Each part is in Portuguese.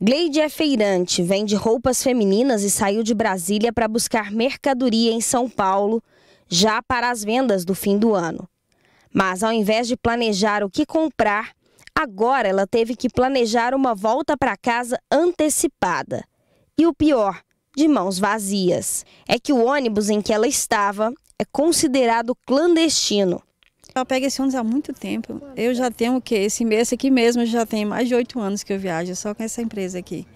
Gleide é feirante, vende roupas femininas e saiu de Brasília para buscar mercadoria em São Paulo, já para as vendas do fim do ano. Mas ao invés de planejar o que comprar, agora ela teve que planejar uma volta para casa antecipada. E o pior, de mãos vazias, é que o ônibus em que ela estava é considerado clandestino eu pego esse ônibus há muito tempo. Eu já tenho o quê? Esse, esse aqui mesmo já tem mais de oito anos que eu viajo só com essa empresa aqui.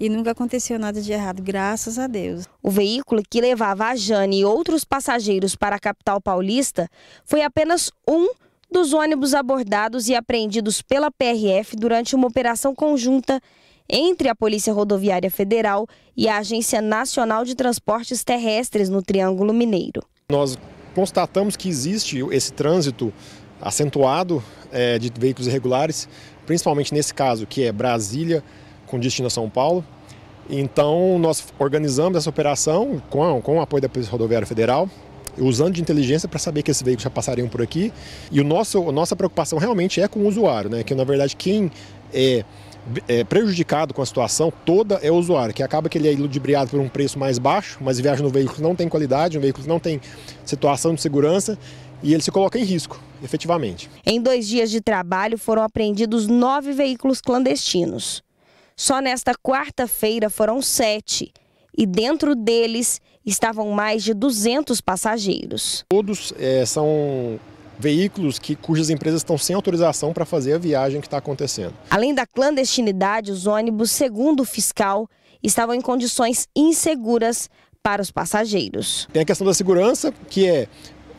E nunca aconteceu nada de errado, graças a Deus. O veículo que levava a Jane e outros passageiros para a capital paulista foi apenas um dos ônibus abordados e apreendidos pela PRF durante uma operação conjunta entre a Polícia Rodoviária Federal e a Agência Nacional de Transportes Terrestres no Triângulo Mineiro. Nós constatamos que existe esse trânsito acentuado é, de veículos irregulares, principalmente nesse caso que é Brasília com destino a São Paulo. Então nós organizamos essa operação com, com o apoio da Polícia Rodoviária Federal, usando de inteligência para saber que esses veículos já passariam por aqui. E o nosso, a nossa preocupação realmente é com o usuário, né? que na verdade quem é é, prejudicado com a situação toda é o usuário, que acaba que ele é ludibriado por um preço mais baixo, mas viaja no veículo que não tem qualidade, um veículo que não tem situação de segurança e ele se coloca em risco, efetivamente. Em dois dias de trabalho foram apreendidos nove veículos clandestinos. Só nesta quarta-feira foram sete e dentro deles estavam mais de 200 passageiros. Todos é, são veículos que, cujas empresas estão sem autorização para fazer a viagem que está acontecendo. Além da clandestinidade, os ônibus, segundo o fiscal, estavam em condições inseguras para os passageiros. Tem a questão da segurança, que é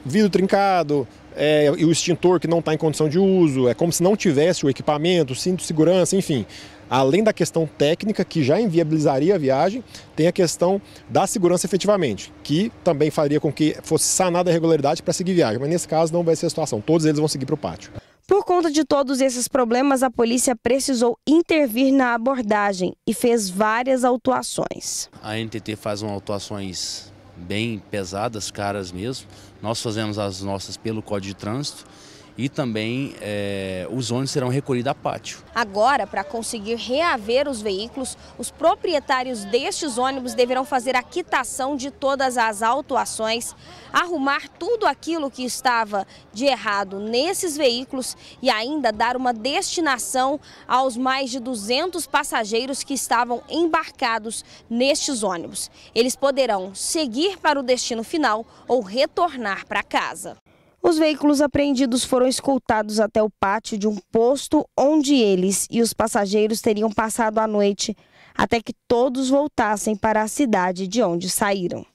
vidro trincado, é, e o extintor que não está em condição de uso, é como se não tivesse o equipamento, o cinto de segurança, enfim. Além da questão técnica, que já inviabilizaria a viagem, tem a questão da segurança efetivamente, que também faria com que fosse sanada a regularidade para seguir viagem. Mas nesse caso não vai ser a situação, todos eles vão seguir para o pátio. Por conta de todos esses problemas, a polícia precisou intervir na abordagem e fez várias autuações. A NTT faz uma autuações bem pesadas, caras mesmo. Nós fazemos as nossas pelo Código de Trânsito e também é, os ônibus serão recolhidos a pátio. Agora, para conseguir reaver os veículos, os proprietários destes ônibus deverão fazer a quitação de todas as autuações, arrumar tudo aquilo que estava de errado nesses veículos e ainda dar uma destinação aos mais de 200 passageiros que estavam embarcados nestes ônibus. Eles poderão seguir para o destino final ou retornar para casa. Os veículos apreendidos foram escoltados até o pátio de um posto onde eles e os passageiros teriam passado a noite até que todos voltassem para a cidade de onde saíram.